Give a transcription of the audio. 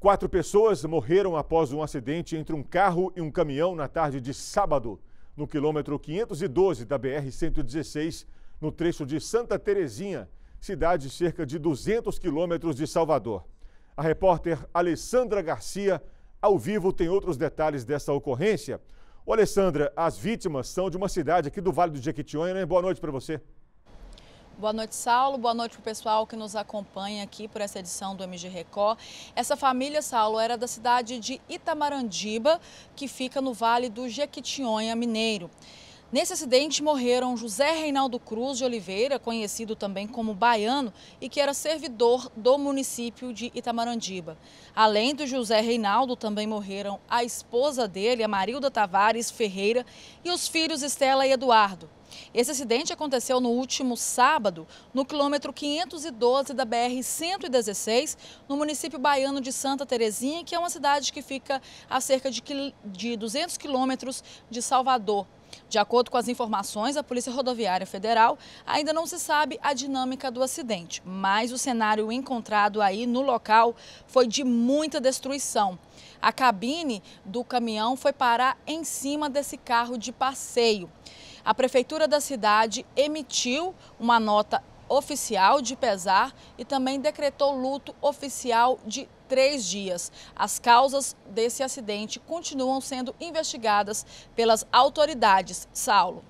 Quatro pessoas morreram após um acidente entre um carro e um caminhão na tarde de sábado, no quilômetro 512 da BR-116, no trecho de Santa Terezinha, cidade cerca de 200 quilômetros de Salvador. A repórter Alessandra Garcia, ao vivo, tem outros detalhes dessa ocorrência. Ô, Alessandra, as vítimas são de uma cidade aqui do Vale do Jequitinhonha, né? Boa noite para você. Boa noite, Saulo. Boa noite para o pessoal que nos acompanha aqui por essa edição do MG Record. Essa família, Saulo, era da cidade de Itamarandiba, que fica no Vale do Jequitinhonha Mineiro. Nesse acidente morreram José Reinaldo Cruz de Oliveira, conhecido também como Baiano, e que era servidor do município de Itamarandiba. Além do José Reinaldo, também morreram a esposa dele, a Marilda Tavares Ferreira, e os filhos Estela e Eduardo. Esse acidente aconteceu no último sábado, no quilômetro 512 da BR-116, no município baiano de Santa Terezinha, que é uma cidade que fica a cerca de 200 quilômetros de Salvador, de acordo com as informações, a Polícia Rodoviária Federal ainda não se sabe a dinâmica do acidente, mas o cenário encontrado aí no local foi de muita destruição. A cabine do caminhão foi parar em cima desse carro de passeio a prefeitura da cidade emitiu uma nota oficial de pesar e também decretou luto oficial de três dias. As causas desse acidente continuam sendo investigadas pelas autoridades. Saulo.